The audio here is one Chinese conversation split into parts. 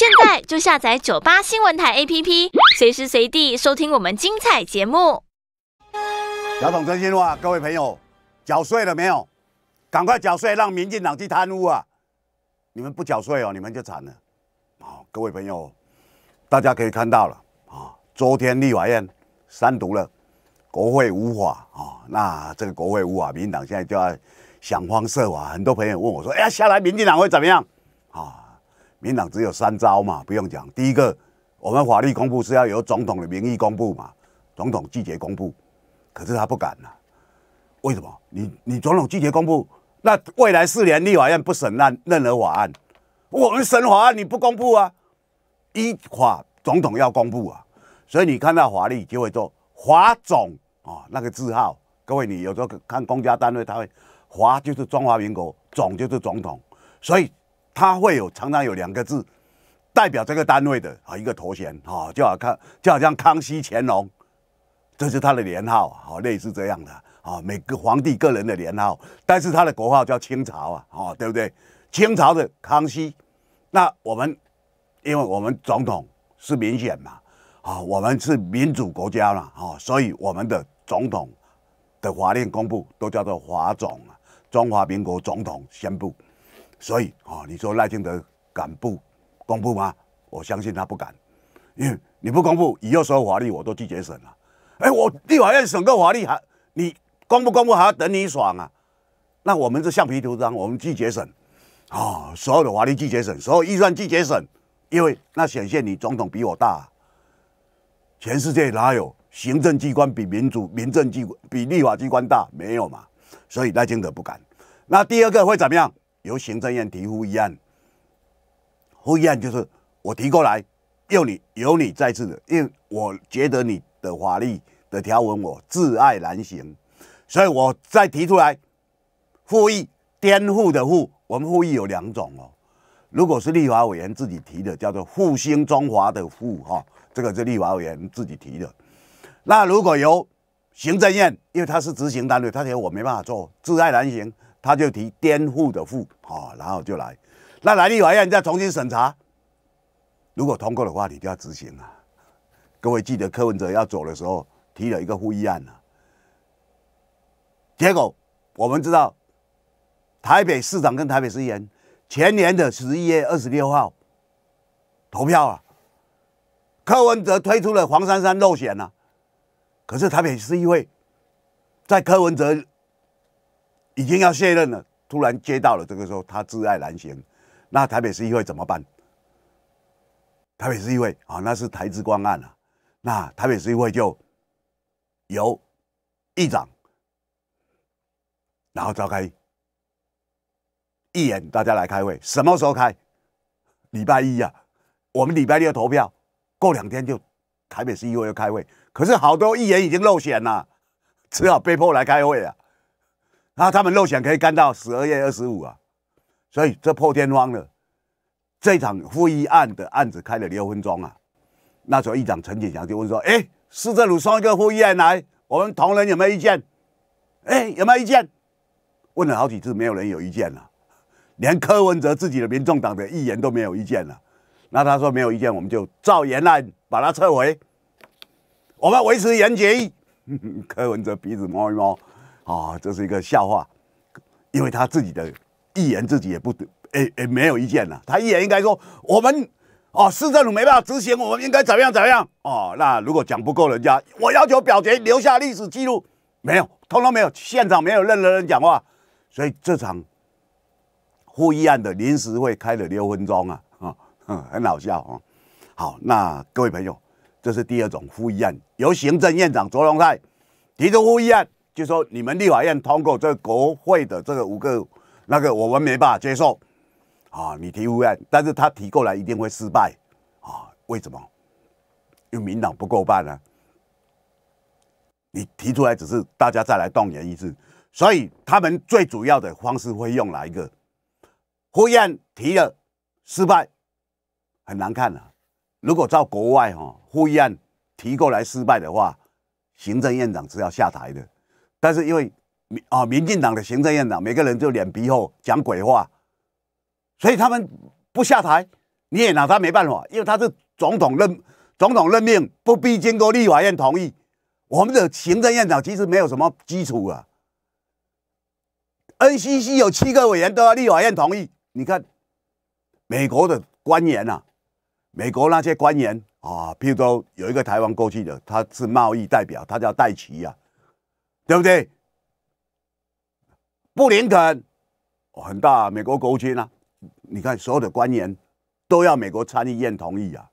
现在就下载九八新闻台 APP，随时随地收听我们精彩节目。小董真心话，各位朋友，缴税了没有？赶快缴税，让民进党去贪污啊！你们不缴税哦，你们就惨了。各位朋友，大家可以看到了啊，昨天立法院三读了国会无法啊，那这个国会无法，民进党现在就要想方设法。很多朋友问我说，哎呀，下来民进党会怎么样？啊？民党只有三招嘛，不用讲。第一个，我们法律公布是要由总统的名义公布嘛，总统拒绝公布，可是他不敢呐。为什么？你你总统拒绝公布，那未来四年立法院不审案任何法案，我们审法案你不公布啊？依法总统要公布啊，所以你看到法律就会说“华总”啊那个字号，各位你有时候看公家单位，它“华”就是中华民国，“总”就是总统，所以。他会有常常有两个字，代表这个单位的啊一个头衔啊，就好看就好像康熙乾隆，这是他的年号啊，类似这样的啊，每个皇帝个人的年号，但是他的国号叫清朝啊，哦对不对？清朝的康熙，那我们因为我们总统是民选嘛，啊我们是民主国家嘛，啊，所以我们的总统的法令公布都叫做华总，中华民国总统宣布。所以啊，你说赖清德敢不公布吗？我相信他不敢，因为你不公布，以后所有法律我都拒绝审了。哎，我立法院审个法律还你公不公布还要等你爽啊？那我们是橡皮图章，我们拒绝审，啊，所有的法律拒绝审，所有预算拒绝审，因为那显现你总统比我大，全世界哪有行政机关比民主、民政机关比立法机关大？没有嘛。所以赖清德不敢。那第二个会怎么样？由行政院提复议案，复议案就是我提过来，由你由你再次的，因为我觉得你的法律的条文我挚爱难行，所以我再提出来复议。颠覆的复，我们复议有两种哦，如果是立法委员自己提的，叫做复兴中华的复，哈，这个是立法委员自己提的。那如果由行政院，因为他是执行单位，他得我没办法做，自爱难行。他就提颠覆的覆哦，然后就来，那来立法院，你再重新审查，如果通过的话，你就要执行啊。各位记得柯文哲要走的时候提了一个复议案呢，结果我们知道，台北市长跟台北市议员前年的十一月二十六号投票啊，柯文哲推出了黄珊珊落选啊，可是台北市议会，在柯文哲。已经要卸任了，突然接到了这个时候他挚爱难行，那台北市议会怎么办？台北市议会啊，那是台资光案啊，那台北市议会就由议长，然后召开议员大家来开会，什么时候开？礼拜一呀，我们礼拜六投票，过两天就台北市议会要开会，可是好多议员已经露选了，只好被迫来开会了。那他们漏选可以干到十二月二十五啊，所以这破天荒的，这场复议案的案子开了六分钟啊。那时候议长陈景祥就问说：“哎，施政府送一个复议案来，我们同仁有没有意见？哎，有没有意见？问了好几次，没有人有意见了，连柯文哲自己的民众党的议员都没有意见了。那他说没有意见，我们就照原案把它撤回，我们维持原级。柯文哲鼻子摸一摸。”啊，这是一个笑话，因为他自己的议员自己也不，也也没有意见了，他议员应该说，我们哦，市政府没办法执行，我们应该怎么样怎么样？哦，那如果讲不够人家，我要求表决，留下历史记录，没有，通通没有，现场没有任何人讲话，所以这场复议案的临时会开了六分钟啊，啊，很好笑啊。好，那各位朋友，这是第二种复议案，由行政院长卓荣泰提出复议案。就说你们立法院通过这个国会的这个五个那个，我们没办法接受啊！你提互案，但是他提过来一定会失败啊？为什么？因为民党不够办呢。你提出来只是大家再来动员一次，所以他们最主要的方式会用来一个议案提了失败，很难看啊！如果照国外哈议案提过来失败的话，行政院长是要下台的。但是因为民啊民进党的行政院长每个人就脸皮厚讲鬼话，所以他们不下台，你也拿他没办法，因为他是总统任总统任命，不必经过立法院同意。我们的行政院长其实没有什么基础啊。NCC 有七个委员都要立法院同意。你看，美国的官员啊，美国那些官员啊，譬如说有一个台湾过去的，他是贸易代表，他叫戴奇啊。对不对？布林肯很大，美国国务卿啊，你看所有的官员都要美国参议院同意啊。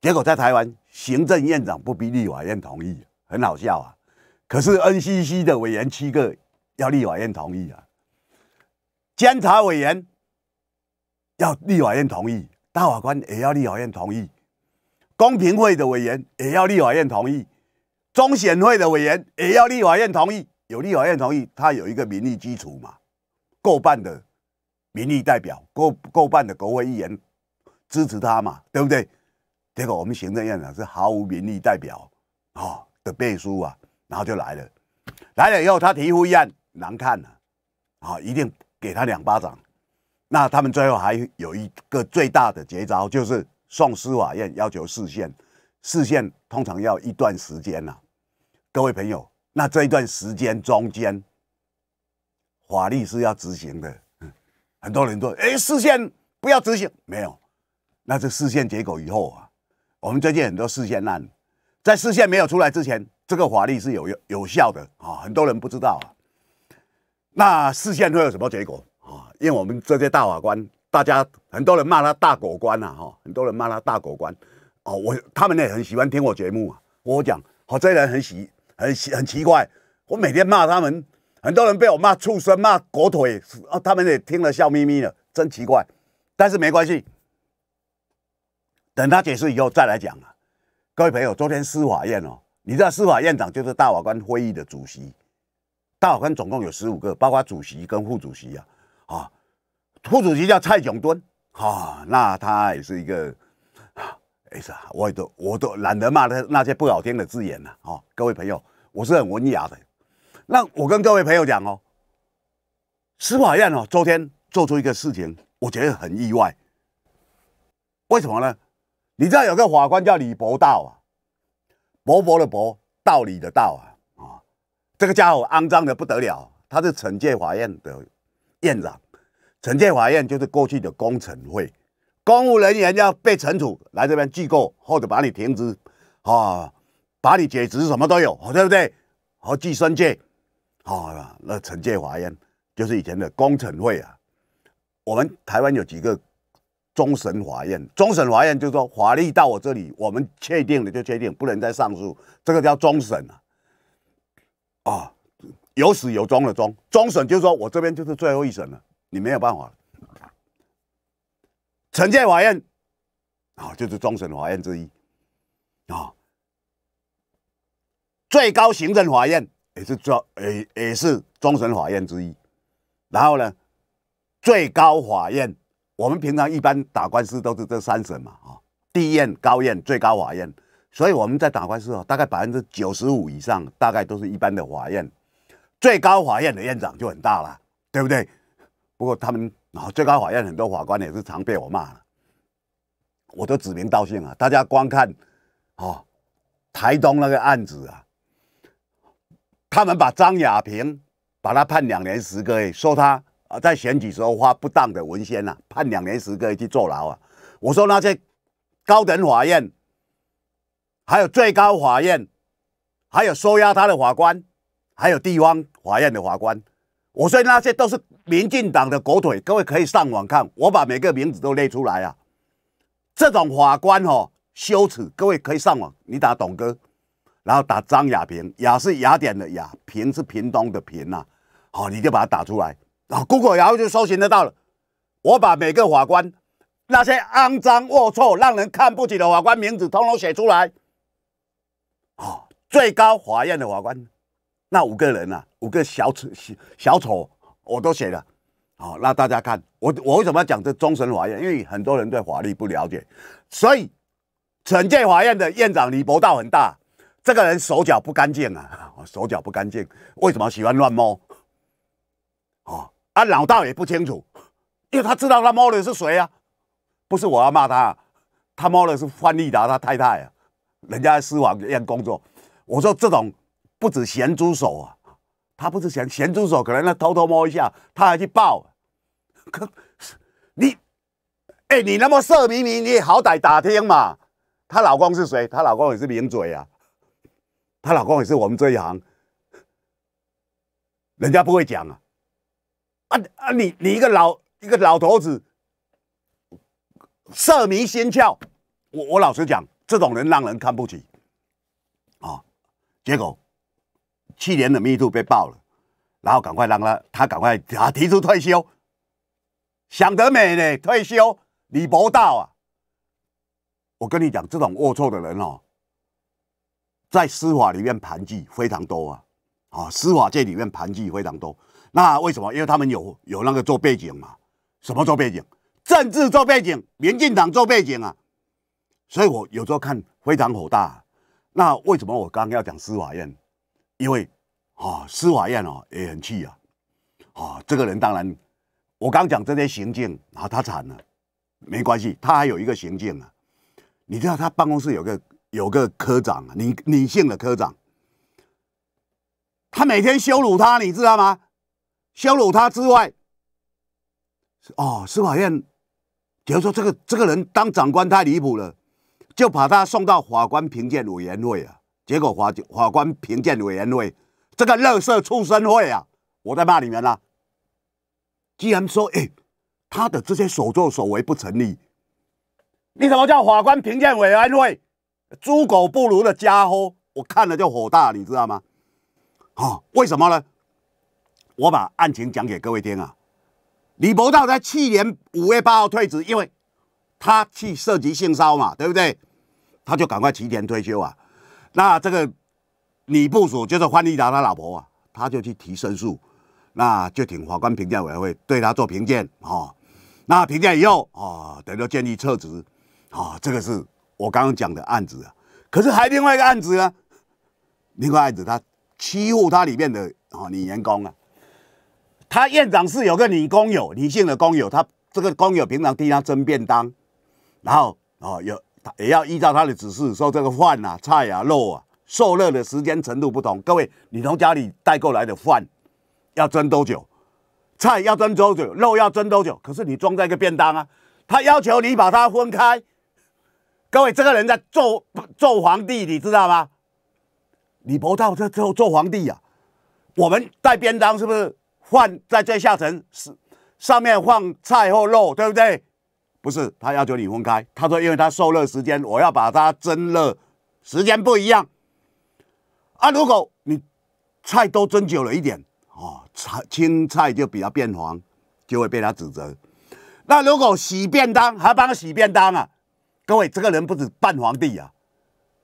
结果在台湾，行政院长不逼立法院同意，很好笑啊。可是 NCC 的委员七个要立法院同意啊，监察委员要立法院同意，大法官也要立法院同意，公平会的委员也要立法院同意。中选会的委员也要立法院同意，有立法院同意，他有一个民意基础嘛？够半的民意代表，够够半的国会议员支持他嘛？对不对？结果我们行政院长是毫无民意代表啊的背书啊，然后就来了，来了以后他提出议案难看了，啊，一定给他两巴掌。那他们最后还有一个最大的绝招，就是送司法院要求释宪，释宪通常要一段时间呐。各位朋友，那这一段时间中间，法律是要执行的。很多人都哎，视线不要执行，没有。那这视线结果以后啊，我们最近很多视线案，在视线没有出来之前，这个法律是有有效的啊。很多人不知道啊。那视线会有什么结果啊？因为我们这些大法官，大家很多人骂他大狗官呐哈，很多人骂他大狗官。哦，我他们呢很喜欢听我节目啊，我讲好，这些人很喜。很很奇怪，我每天骂他们，很多人被我骂畜生、骂狗腿，啊，他们也听了笑眯眯的，真奇怪。但是没关系，等他解释以后再来讲啊。各位朋友，昨天司法院哦，你知道司法院长就是大法官会议的主席，大法官总共有十五个，包括主席跟副主席啊，啊，副主席叫蔡炯敦，啊，那他也是一个，哎啊，我都我都懒得骂他那些不好听的字眼了，啊，各位朋友。我是很文雅的，那我跟各位朋友讲哦，司法院哦，昨天做出一个事情，我觉得很意外。为什么呢？你知道有个法官叫李博道啊，博博的博，道理的道啊啊，这个家伙肮脏的不得了，他是惩戒法院的院长，惩戒法院就是过去的工程会，公务人员要被惩处，来这边记过或者把你停职啊。把你解职，什么都有，对不对？和寄生界，好，那惩戒法院就是以前的工程会啊。我们台湾有几个终审法院，终审法院就是说法律到我这里，我们确定了就确定，不能再上诉，这个叫终审啊。啊，有始有终的终，终审就是说我这边就是最后一审了，你没有办法。惩戒法院啊，就是终审法院之一啊。最高行政法院也是中，也也是终审法院之一。然后呢，最高法院，我们平常一般打官司都是这三审嘛，啊，地院、高院、最高法院。所以我们在打官司哦，大概百分之九十五以上，大概都是一般的法院。最高法院的院长就很大了，对不对？不过他们，啊、最高法院很多法官也是常被我骂了，我都指名道姓啊，大家光看，啊，台东那个案子啊。他们把张亚平把他判两年十个月，说他啊在选举时候发不当的文宣啊，判两年十个月去坐牢啊！我说那些高等法院、还有最高法院、还有收押他的法官、还有地方法院的法官，我说那些都是民进党的狗腿，各位可以上网看，我把每个名字都列出来啊！这种法官哦，羞耻！各位可以上网，你打董哥。然后打张亚平，雅是雅典的雅，平是屏东的平呐，好你就把它打出来，然后 Google 然后就搜寻得到了。我把每个法官那些肮脏龌龊、让人看不起的法官名字通通写出来。哦，最高法院的法官，那五个人啊，五个小丑小丑我都写了。哦，那大家看我我为什么要讲这终审法院？因为很多人对法律不了解，所以惩戒法院的院长李博道很大。这个人手脚不干净啊！手脚不干净，为什么喜欢乱摸？哦，啊，老道也不清楚，因为他知道他摸的是谁啊？不是我要骂他，他摸的是范丽达他太太啊，人家私房院工作。我说这种不止咸猪手啊，他不是咸咸猪手，可能他偷偷摸一下，他还去报。可你，哎，你那么色眯眯，你好歹打听嘛，她老公是谁？她老公也是名嘴啊。她老公也是我们这一行，人家不会讲啊，啊啊！你你一个老一个老头子，色迷心窍。我我老实讲，这种人让人看不起啊。结果去年的密度被爆了，然后赶快让他他赶快啊提出退休，想得美呢！退休你不到啊！我跟你讲，这种龌龊的人哦。在司法里面盘踞非常多啊，啊，司法界里面盘踞非常多。那为什么？因为他们有有那个做背景嘛，什么做背景？政治做背景，民进党做背景啊。所以我有时候看非常火大。那为什么我刚刚要讲司法院？因为啊，司法院哦也很气啊。啊，这个人当然，我刚讲这些行径啊，他惨了。没关系，他还有一个行径啊。你知道他办公室有个。有个科长，女女性的科长，他每天羞辱他，你知道吗？羞辱他之外，哦，司法院，比如说这个这个人当长官太离谱了，就把他送到法官评鉴委员会啊。结果法法官评鉴委员会这个垃圾畜生会啊，我在骂你们了，既然说，哎，他的这些所作所为不成立，你怎么叫法官评鉴委员会？猪狗不如的家伙，我看了就火大，你知道吗？好，为什么呢？我把案情讲给各位听啊。李博道在去年五月八号退职，因为他去涉及性骚嘛，对不对？他就赶快提前退休啊。那这个你部署就是范丽达他老婆啊，他就去提申诉，那就请法官评价委员会对他做评鉴哦。那评价以后啊，等于建议撤职啊，这个是。我刚刚讲的案子啊，可是还另外一个案子呢，另外一个案子，他欺负他里面的啊女员工啊，他院长是有个女工友，女性的工友，他这个工友平常替他蒸便当，然后啊有他也要依照他的指示说这个饭啊菜啊肉啊受热的时间程度不同，各位你从家里带过来的饭要蒸多久，菜要蒸多久，肉要蒸多久？可是你装在一个便当啊，他要求你把它分开。各位，这个人在做做皇帝，你知道吗？李伯道在做做皇帝呀。我们带便当是不是换在最下层？是上面放菜或肉，对不对？不是，他要求你分开。他说，因为他受热时间，我要把它蒸热，时间不一样。啊，如果你菜都蒸久了一点哦，菜青菜就比较变黄，就会被他指责。那如果洗便当，还帮他洗便当啊？各位，这个人不止半皇帝啊，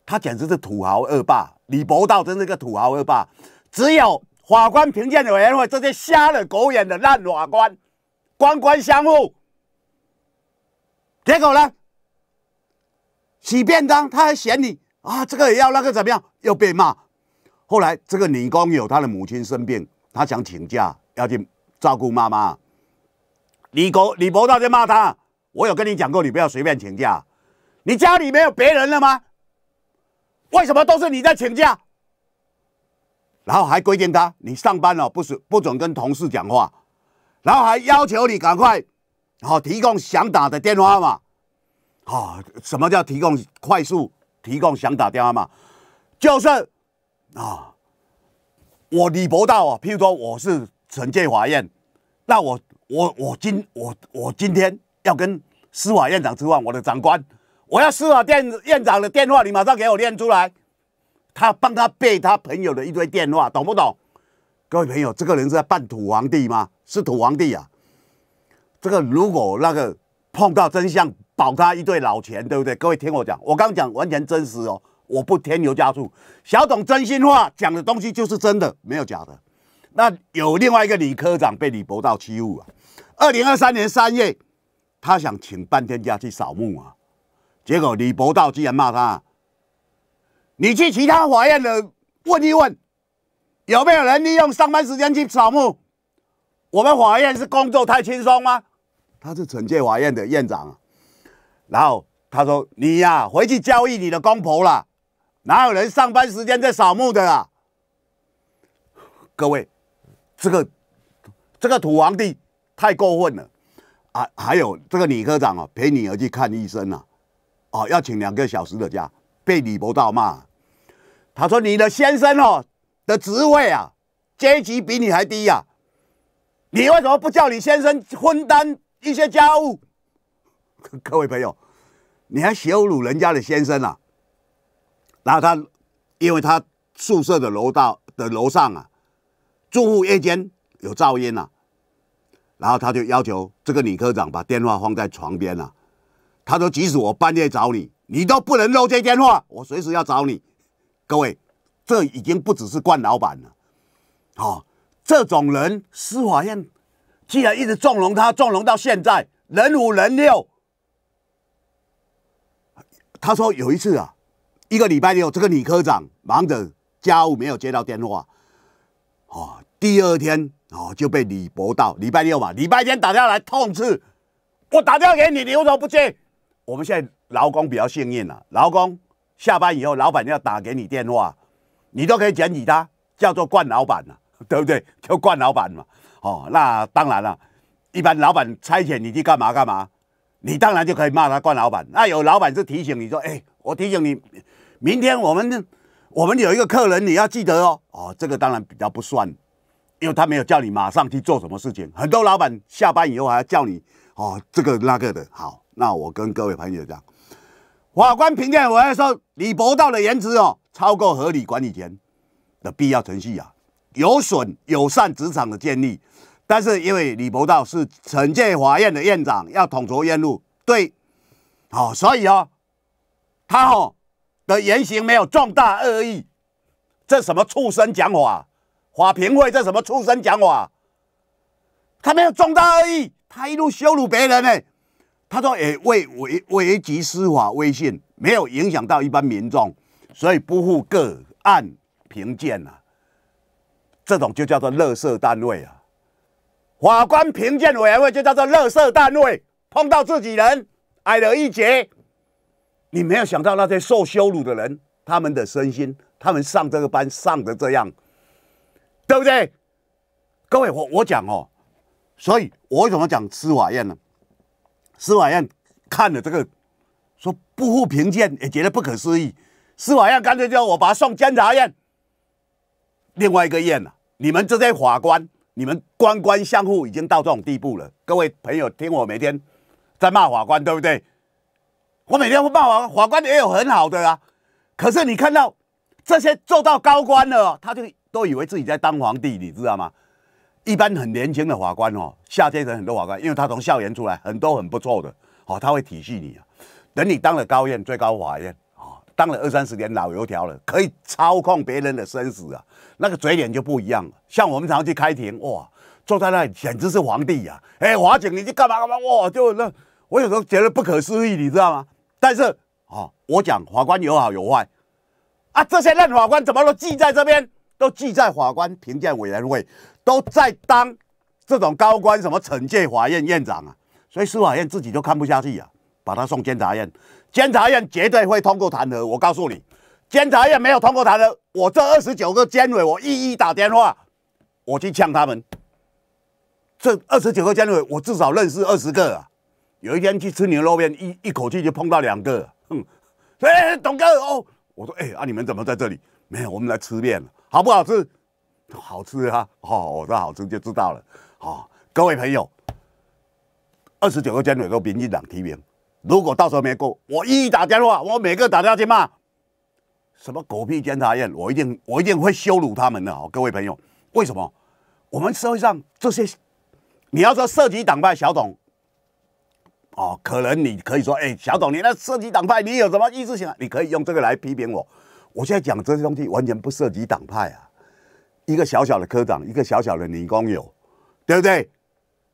他简直是土豪恶霸。李博道真是个土豪恶霸，只有法官评鉴委员会这些瞎了狗眼的烂法官，官官相护。结果呢，洗便当他还嫌你啊，这个也要那个怎么样，又被骂。后来这个女工友她的母亲生病，她想请假要去照顾妈妈。李狗李博道就骂他，我有跟你讲过，你不要随便请假。你家里没有别人了吗？为什么都是你在请假？然后还规定他，你上班了不许不准跟同事讲话，然后还要求你赶快，好提供想打的电话号码。好，什么叫提供快速提供想打电话号码？就是啊，我李博道啊，譬如说我是惩戒法院，那我我我今我我今天要跟司法院长吃饭，我的长官。我要司法店院长的电话，你马上给我念出来。他帮他背他朋友的一堆电话，懂不懂？各位朋友，这个人是在扮土皇帝吗？是土皇帝啊！这个如果那个碰到真相，保他一堆老钱，对不对？各位听我讲，我刚讲完全真实哦，我不添油加醋。小董真心话讲的东西就是真的，没有假的。那有另外一个李科长被李博道欺负啊！二零二三年三月，他想请半天假去扫墓啊。结果李博道居然骂他：“你去其他法院的问一问，有没有人利用上班时间去扫墓？我们法院是工作太轻松吗？”他是惩戒法院的院长啊。然后他说：“你呀，回去教育你的公婆啦，哪有人上班时间在扫墓的啊？”各位，这个这个土皇帝太过分了啊！还有这个李科长啊，陪女儿去看医生啊。哦，要请两个小时的假，被李博道骂。他说：“你的先生哦的职位啊，阶级比你还低呀，你为什么不叫你先生分担一些家务？” 各位朋友，你还羞辱人家的先生啊？然后他，因为他宿舍的楼道的楼上啊，住户夜间有噪音呐，然后他就要求这个女科长把电话放在床边啊。他说：“即使我半夜找你，你都不能漏接电话。我随时要找你。”各位，这已经不只是冠老板了，哦，这种人，司法院既然一直纵容他，纵容到现在，人五人六。他说有一次啊，一个礼拜六，这个李科长忙着家务，没有接到电话，哦，第二天哦就被李博到礼拜六嘛，礼拜天打电话来痛斥：“我打电话给你，你为什么不接？”我们现在劳工比较幸运了，劳工下班以后，老板要打给你电话，你都可以捡起他，叫做惯老板了，对不对？叫惯老板嘛。哦，那当然了，一般老板差遣你去干嘛干嘛，你当然就可以骂他惯老板。那有老板是提醒你说，哎，我提醒你，明天我们我们有一个客人，你要记得哦。哦，这个当然比较不算，因为他没有叫你马上去做什么事情。很多老板下班以后还要叫你，哦，这个那个的，好。那我跟各位朋友讲，法官评鉴，我要说李博道的言辞哦，超过合理管理权的必要程序啊，有损友善职场的建立。但是因为李博道是惩戒法院的院长，要统筹院路，对，哦，所以哦，他哦的言行没有重大恶意。这什么畜生讲法？法评会这什么畜生讲法？他没有重大恶意，他一路羞辱别人呢。他说：“也为危危及司法威信没有影响到一般民众，所以不负个案评鉴啊。这种就叫做乐色单位啊。法官评鉴委员会就叫做乐色单位，碰到自己人挨了一劫。你没有想到那些受羞辱的人，他们的身心，他们上这个班上得这样，对不对？各位，我我讲哦，所以我怎么讲司法院呢？”司法院看了这个，说不负贫贱也觉得不可思议。司法院干脆叫我把他送监察院。另外一个院啊。你们这些法官，你们官官相护已经到这种地步了。各位朋友，听我每天在骂法官，对不对？我每天会骂法官，法官也有很好的啊。可是你看到这些做到高官了，他就都以为自己在当皇帝，你知道吗？一般很年轻的法官哦，下天层很多法官，因为他从校园出来，很多很不错的，哦，他会体恤你啊。等你当了高院、最高法院啊，当了二三十年老油条了，可以操控别人的生死啊，那个嘴脸就不一样了。像我们常去开庭，哇，坐在那里简直是皇帝呀！哎，华警，你去干嘛干嘛？哇，就那我有时候觉得不可思议，你知道吗？但是啊，我讲法官有好有坏啊，这些烂法官怎么都记在这边，都记在法官评鉴委员会。都在当这种高官，什么惩戒法院院长啊，所以司法院自己都看不下去啊，把他送监察院。监察院绝对会通过弹劾。我告诉你，监察院没有通过弹劾，我这二十九个监委，我一一打电话，我去呛他们。这二十九个监委，我至少认识二十个啊。有一天去吃牛肉面，一一口气就碰到两个。所哎，董哥哦，我说哎，啊你们怎么在这里？没有，我们来吃面，好不好吃？好吃啊！哦，我说好吃就知道了。好，各位朋友，二十九个监委都民进党提名，如果到时候没过，我一一打电话，我每个打电话去骂。什么狗屁监察院，我一定我一定会羞辱他们的。好，各位朋友，为什么？我们社会上这些，你要说涉及党派，小董，哦，可能你可以说，哎，小董，你那涉及党派，你有什么意致性？你可以用这个来批评我。我现在讲这些东西，完全不涉及党派啊。一个小小的科长，一个小小的女工友，对不对？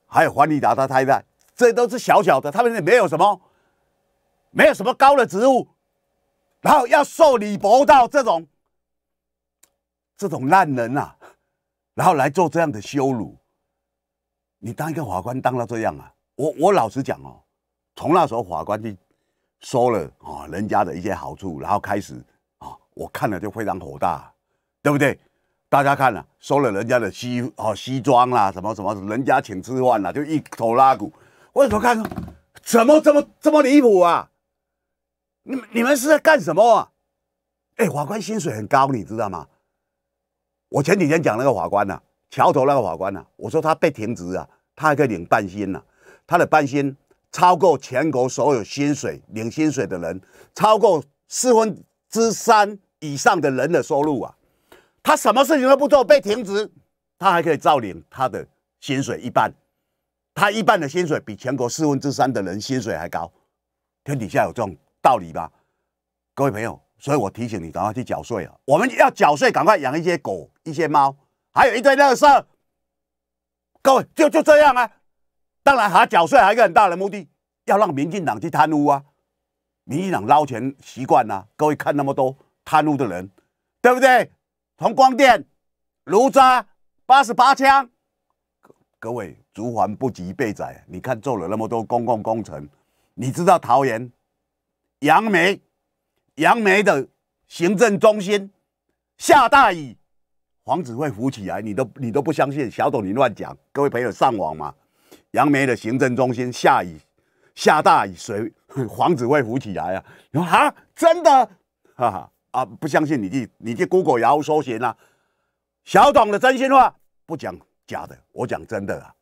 还有黄丽达他太太，这都是小小的，他们也没有什么，没有什么高的职务，然后要受李博道这种这种烂人啊，然后来做这样的羞辱。你当一个法官，当到这样啊！我我老实讲哦，从那时候法官就收了啊人家的一些好处，然后开始啊，我看了就非常火大，对不对？大家看了收了人家的西哦西装啦，什么什么人家请吃饭啦，就一头拉骨。我怎么看，怎么这么这么离谱啊？你你们是在干什么？啊？哎，法官薪水很高，你知道吗？我前几天讲那个法官呐，桥头那个法官呐，我说他被停职啊，他还可以领半薪呢。他的半薪超过全国所有薪水领薪水的人，超过四分之三以上的人的收入啊。他什么事情都不做，被停职，他还可以照领他的薪水一半。他一半的薪水比全国四分之三的人薪水还高，天底下有这种道理吧？各位朋友，所以我提醒你赶快去缴税啊！我们要缴税，赶快养一些狗、一些猫，还有一堆垃事。各位，就就这样啊！当然，他缴税还有一个很大的目的，要让民进党去贪污啊。民进党捞钱习惯了，各位看那么多贪污的人，对不对？从光电、炉渣八十八枪，各位竹环不及背仔。你看做了那么多公共工程，你知道桃园、杨梅、杨梅的行政中心下大雨，房子会浮起来？你都你都不相信，小董你乱讲。各位朋友上网嘛，杨梅的行政中心下雨下大雨，谁房 子会浮起来啊？你说啊，真的？哈哈。啊，不相信你去你去 Google 摇搜行啦，小董的真心话，不讲假的，我讲真的啊。